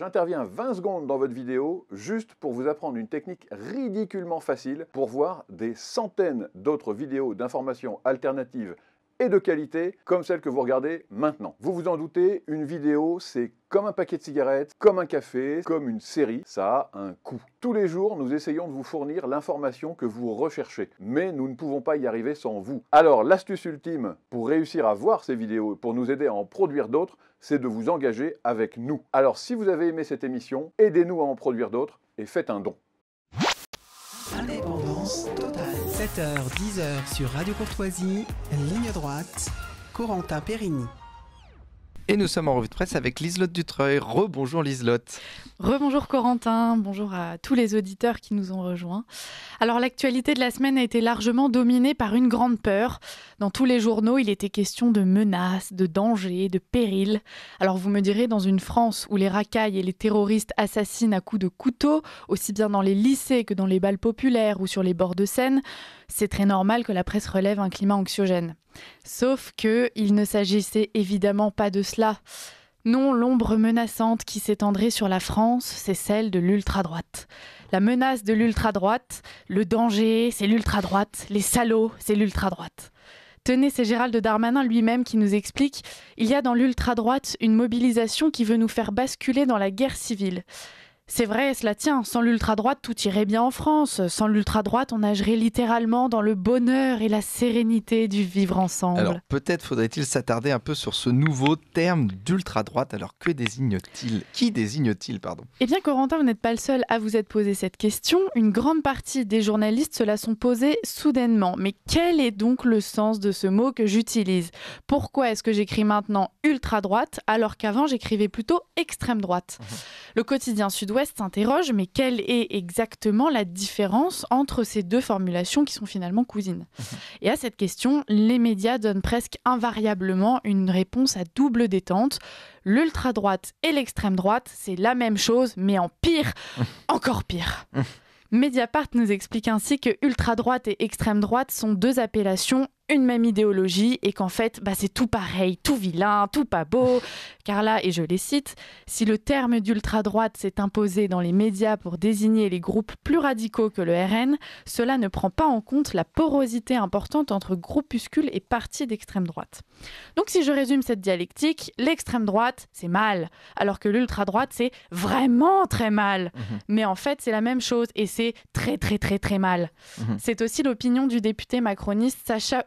j'interviens 20 secondes dans votre vidéo juste pour vous apprendre une technique ridiculement facile pour voir des centaines d'autres vidéos d'informations alternatives et de qualité comme celle que vous regardez maintenant. Vous vous en doutez, une vidéo, c'est comme un paquet de cigarettes, comme un café, comme une série, ça a un coût. Tous les jours, nous essayons de vous fournir l'information que vous recherchez, mais nous ne pouvons pas y arriver sans vous. Alors, l'astuce ultime pour réussir à voir ces vidéos, pour nous aider à en produire d'autres, c'est de vous engager avec nous. Alors, si vous avez aimé cette émission, aidez-nous à en produire d'autres et faites un don. Indépendance totale. 7h, 10h sur Radio Courtoisie, ligne droite, Corentin Périgny. Et nous sommes en revue de presse avec Liselotte Dutreuil. Rebonjour Liselotte. Rebonjour Corentin, bonjour à tous les auditeurs qui nous ont rejoints. Alors l'actualité de la semaine a été largement dominée par une grande peur. Dans tous les journaux, il était question de menaces, de dangers, de périls. Alors vous me direz, dans une France où les racailles et les terroristes assassinent à coups de couteau, aussi bien dans les lycées que dans les balles populaires ou sur les bords de Seine, c'est très normal que la presse relève un climat anxiogène. Sauf que il ne s'agissait évidemment pas de cela. Non, l'ombre menaçante qui s'étendrait sur la France, c'est celle de l'ultra-droite. La menace de l'ultra-droite, le danger, c'est l'ultra-droite, les salauds, c'est l'ultra-droite. Tenez, c'est Gérald Darmanin lui-même qui nous explique il y a dans l'ultra-droite une mobilisation qui veut nous faire basculer dans la guerre civile. C'est vrai, cela tient. Sans l'ultra-droite, tout irait bien en France. Sans l'ultra-droite, on nagerait littéralement dans le bonheur et la sérénité du vivre ensemble. Alors peut-être faudrait-il s'attarder un peu sur ce nouveau terme d'ultra-droite. Alors que désigne-t-il Qui désigne-t-il, pardon Eh bien, Corentin, vous n'êtes pas le seul à vous être posé cette question. Une grande partie des journalistes se la sont posée soudainement. Mais quel est donc le sens de ce mot que j'utilise Pourquoi est-ce que j'écris maintenant ultra-droite alors qu'avant j'écrivais plutôt extrême-droite mmh Le quotidien sud-ouest s'interroge, mais quelle est exactement la différence entre ces deux formulations qui sont finalement cousines mhm. Et à cette question, les médias donnent presque invariablement une réponse à double détente. L'ultra-droite et l'extrême droite, c'est la même chose, mais en pire, encore pire. Mediapart nous explique ainsi que ultra-droite et extrême droite sont deux appellations une même idéologie et qu'en fait, bah, c'est tout pareil, tout vilain, tout pas beau. Car là, et je les cite, si le terme d'ultra-droite s'est imposé dans les médias pour désigner les groupes plus radicaux que le RN, cela ne prend pas en compte la porosité importante entre groupuscules et partis d'extrême droite. Donc si je résume cette dialectique, l'extrême droite, c'est mal, alors que l'ultra-droite, c'est vraiment très mal. Mhm. Mais en fait, c'est la même chose et c'est très très très très mal. Mhm. C'est aussi l'opinion du député macroniste Sacha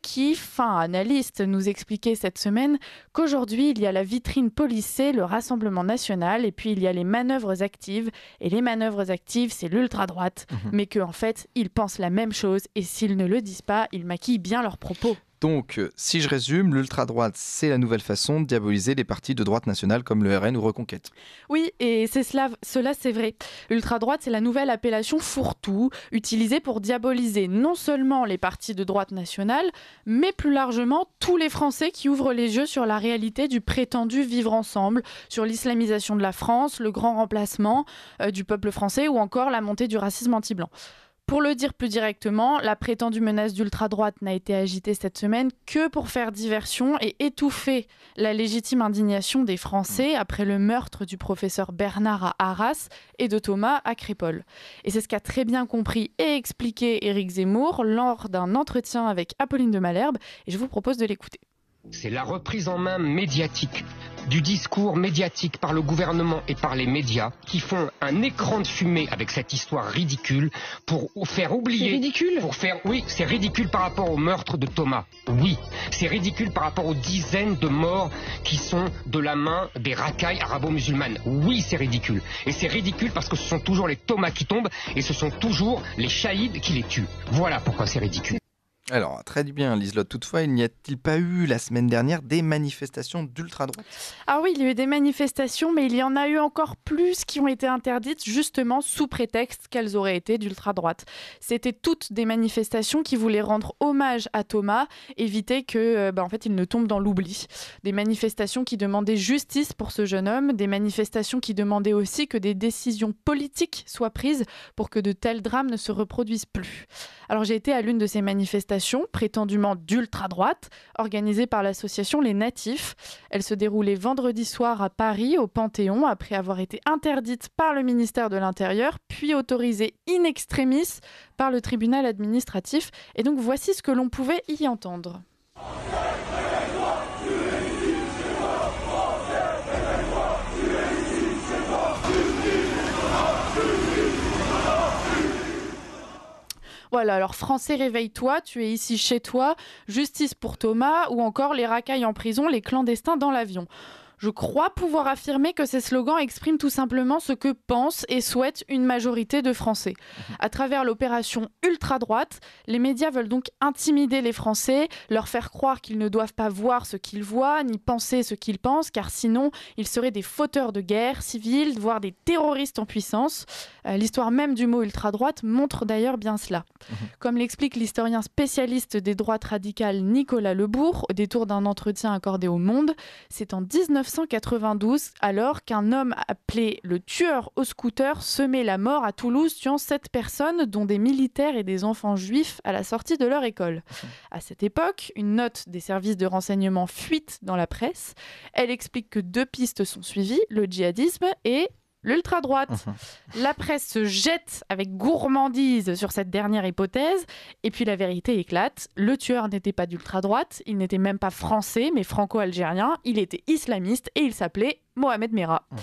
qui, fin analyste, nous expliquait cette semaine qu'aujourd'hui il y a la vitrine policée, le Rassemblement national, et puis il y a les manœuvres actives. Et les manœuvres actives, c'est l'ultra-droite, mhm. mais qu'en fait, ils pensent la même chose, et s'ils ne le disent pas, ils maquillent bien leurs propos. Donc, si je résume, l'ultra-droite, c'est la nouvelle façon de diaboliser les partis de droite nationale comme le RN ou Reconquête. Oui, et c'est cela, cela c'est vrai. L'ultra-droite, c'est la nouvelle appellation fourre-tout, utilisée pour diaboliser non seulement les partis de droite nationale, mais plus largement tous les Français qui ouvrent les yeux sur la réalité du prétendu vivre ensemble, sur l'islamisation de la France, le grand remplacement euh, du peuple français ou encore la montée du racisme anti-blanc. Pour le dire plus directement, la prétendue menace d'ultra-droite n'a été agitée cette semaine que pour faire diversion et étouffer la légitime indignation des Français mm. après le meurtre du professeur Bernard à Arras et de Thomas à Crépol. Et c'est ce qu'a très bien compris et expliqué Éric Zemmour lors d'un entretien avec Apolline de Malherbe, et je vous propose de l'écouter. C'est la reprise en main médiatique du discours médiatique par le gouvernement et par les médias qui font un écran de fumée avec cette histoire ridicule pour faire oublier. C'est ridicule Pour faire, oui, c'est ridicule par rapport au meurtre de Thomas. Oui, c'est ridicule par rapport aux dizaines de morts qui sont de la main des racailles arabo-musulmanes. Oui, c'est ridicule. Et c'est ridicule parce que ce sont toujours les Thomas qui tombent et ce sont toujours les Chaïds qui les tuent. Voilà pourquoi c'est ridicule. Alors, très bien, Liselotte. Toutefois, il n'y a-t-il pas eu la semaine dernière des manifestations d'ultra-droite Ah oui, il y a eu des manifestations, mais il y en a eu encore plus qui ont été interdites, justement sous prétexte qu'elles auraient été d'ultra-droite. C'était toutes des manifestations qui voulaient rendre hommage à Thomas, éviter que, euh, bah, en fait, il ne tombe dans l'oubli. Des manifestations qui demandaient justice pour ce jeune homme, des manifestations qui demandaient aussi que des décisions politiques soient prises pour que de tels drames ne se reproduisent plus. Alors, j'ai été à l'une de ces manifestations prétendument d'ultra-droite organisée par l'association Les Natifs. Elle se déroulait vendredi soir à Paris, au Panthéon, après avoir été interdite par le ministère de l'Intérieur, puis autorisée in extremis par le tribunal administratif. Et donc voici ce que l'on pouvait y entendre. Voilà, alors Français, réveille-toi, tu es ici chez toi, Justice pour Thomas, ou encore Les racailles en prison, les clandestins dans l'avion. Je crois pouvoir affirmer que ces slogans expriment tout simplement ce que pense et souhaite une majorité de Français. À travers l'opération ultra-droite, les médias veulent donc intimider les Français, leur faire croire qu'ils ne doivent pas voir ce qu'ils voient, ni penser ce qu'ils pensent, car sinon ils seraient des fauteurs de guerre civile, voire des terroristes en puissance. Euh, l'histoire même du mot ultra-droite montre d'ailleurs bien cela. Comme l'explique l'historien spécialiste des droites radicales Nicolas Lebourg au détour d'un entretien accordé au Monde, c'est en 19 1992, alors qu'un homme appelé le tueur au scooter semait la mort à Toulouse, tuant sept personnes, dont des militaires et des enfants juifs, à la sortie de leur école. À cette époque, une note des services de renseignement fuite dans la presse. Elle explique que deux pistes sont suivies, le djihadisme et l'ultra-droite. Mhm. La presse se jette avec gourmandise sur cette dernière hypothèse, et puis la vérité éclate. Le tueur n'était pas d'ultra-droite, il n'était même pas français, mais franco-algérien, il était islamiste et il s'appelait Mohamed mera mhm.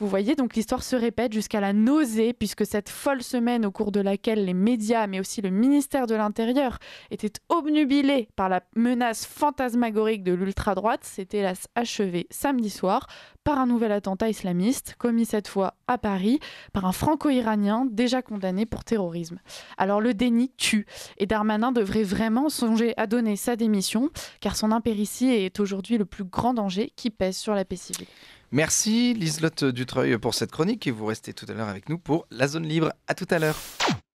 Vous voyez, donc l'histoire se répète jusqu'à la nausée, puisque cette folle semaine au cours de laquelle les médias, mais aussi le ministère de l'Intérieur, étaient obnubilés par la menace fantasmagorique de l'ultra-droite, s'est hélas achevée samedi soir par un nouvel attentat islamiste, commis cette fois à Paris par un franco-iranien déjà condamné pour terrorisme. Alors le déni tue, et Darmanin devrait vraiment songer à donner sa démission, car son impéritie est aujourd'hui le plus grand danger qui pèse sur la paix civile. Merci Liselotte Dutreuil pour cette chronique, et vous restez tout à l'heure avec nous pour La Zone Libre. À tout à l'heure.